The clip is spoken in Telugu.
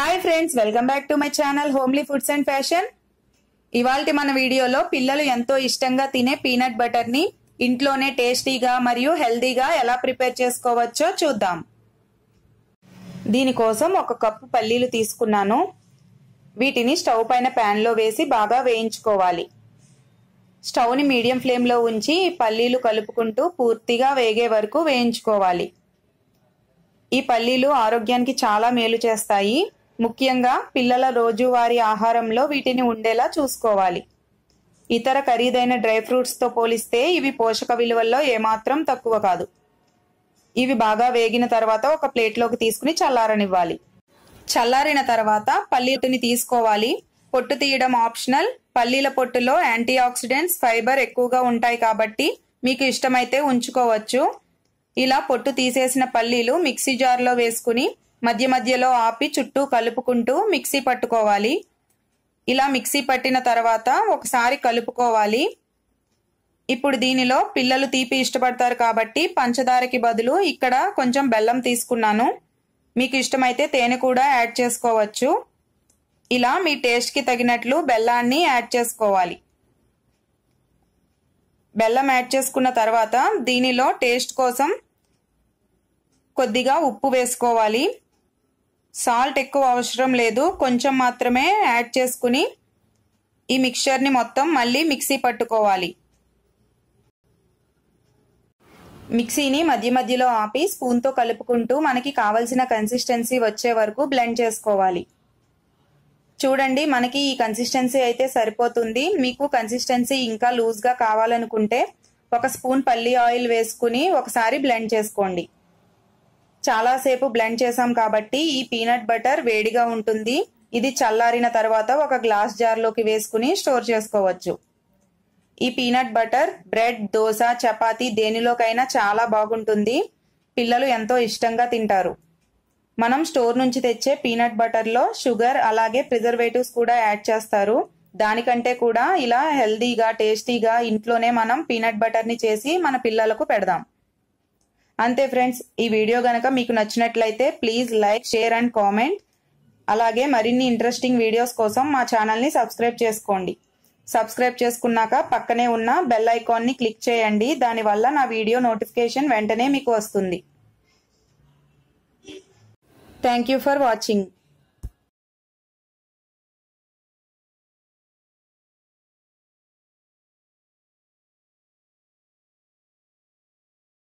hi friends welcome back to my channel homely foods and fashion ఇవాళ మన వీడియోలో పిల్లలు ఎంతో ఇష్టంగా తినే పీనట్ బటర్ని ఇంట్లోనే టేస్టీగా మరియు హెల్దీగా ఎలా ప్రిపేర్ చేసుకోవచ్చో చూద్దాం దీనికోసం ఒక కప్పు పల్లీలు తీసుకున్నాను వీటిని స్టవ్ పైన ప్యాన్లో వేసి బాగా వేయించుకోవాలి స్టవ్ని మీడియం ఫ్లేమ్లో ఉంచి పల్లీలు కలుపుకుంటూ పూర్తిగా వేగే వరకు వేయించుకోవాలి ఈ పల్లీలు ఆరోగ్యానికి చాలా మేలు చేస్తాయి ముఖ్యంగా పిల్లల రోజువారీ ఆహారంలో వీటిని ఉండేలా చూసుకోవాలి ఇతర ఖరీదైన డ్రై ఫ్రూట్స్తో పోలిస్తే ఇవి పోషక విలువల్లో ఏమాత్రం తక్కువ కాదు ఇవి బాగా వేగిన తర్వాత ఒక ప్లేట్లోకి తీసుకుని చల్లారనివ్వాలి చల్లారిన తర్వాత పల్లీటిని తీసుకోవాలి పొట్టు తీయడం ఆప్షనల్ పల్లీల పొట్టులో యాంటీ ఆక్సిడెంట్స్ ఫైబర్ ఎక్కువగా ఉంటాయి కాబట్టి మీకు ఇష్టమైతే ఉంచుకోవచ్చు ఇలా పొట్టు తీసేసిన పల్లీలు మిక్సీ జార్లో వేసుకుని మధ్య మధ్యలో ఆపి చుట్టూ కలుపుకుంటూ మిక్సీ పట్టుకోవాలి ఇలా మిక్సీ పట్టిన తర్వాత ఒకసారి కలుపుకోవాలి ఇప్పుడు దీనిలో పిల్లలు తీపి ఇష్టపడతారు కాబట్టి పంచదారకి బదులు ఇక్కడ కొంచెం బెల్లం తీసుకున్నాను మీకు ఇష్టమైతే తేనె కూడా యాడ్ చేసుకోవచ్చు ఇలా మీ టేస్ట్కి తగినట్లు బెల్లాన్ని యాడ్ చేసుకోవాలి బెల్లం యాడ్ చేసుకున్న తర్వాత దీనిలో టేస్ట్ కోసం కొద్దిగా ఉప్పు వేసుకోవాలి సాల్ట్ ఎక్కువ అవసరం లేదు కొంచెం మాత్రమే యాడ్ చేసుకుని ఈ మిక్చర్ని మొత్తం మళ్ళీ మిక్సీ పట్టుకోవాలి మిక్సీని మధ్య మధ్యలో ఆపి స్పూన్తో కలుపుకుంటూ మనకి కావలసిన కన్సిస్టెన్సీ వచ్చే వరకు బ్లెండ్ చేసుకోవాలి చూడండి మనకి ఈ కన్సిస్టెన్సీ అయితే సరిపోతుంది మీకు కన్సిస్టెన్సీ ఇంకా లూజ్గా కావాలనుకుంటే ఒక స్పూన్ పల్లి ఆయిల్ వేసుకుని ఒకసారి బ్లెండ్ చేసుకోండి చాలాసేపు బ్లెండ్ చేసాం కాబట్టి ఈ పీనట్ బటర్ వేడిగా ఉంటుంది ఇది చల్లారిన తర్వాత ఒక గ్లాస్ జార్లోకి వేసుకుని స్టోర్ చేసుకోవచ్చు ఈ peanut butter bread dosa chapati దేనిలోకైనా చాలా బాగుంటుంది పిల్లలు ఎంతో ఇష్టంగా తింటారు మనం స్టోర్ నుంచి తెచ్చే పీనట్ బటర్లో షుగర్ అలాగే ప్రిజర్వేటివ్స్ కూడా యాడ్ చేస్తారు దానికంటే కూడా ఇలా హెల్దీగా టేస్టీగా ఇంట్లోనే మనం పీనట్ బటర్ని చేసి మన పిల్లలకు పెడదాం అంతే ఫ్రెండ్స్ ఈ వీడియో గనక మీకు నచ్చినట్లయితే please like share and comment అలాగే మరిన్ని ఇంట్రెస్టింగ్ వీడియోస్ కోసం మా ఛానల్ని సబ్స్క్రైబ్ చేసుకోండి సబ్స్క్రైబ్ చేసుకున్నాక పక్కనే ఉన్న బెల్ ఐకాన్ని క్లిక్ చేయండి దానివల్ల నా వీడియో నోటిఫికేషన్ వెంటనే మీకు వస్తుంది థ్యాంక్ యూ ఫర్ వాచింగ్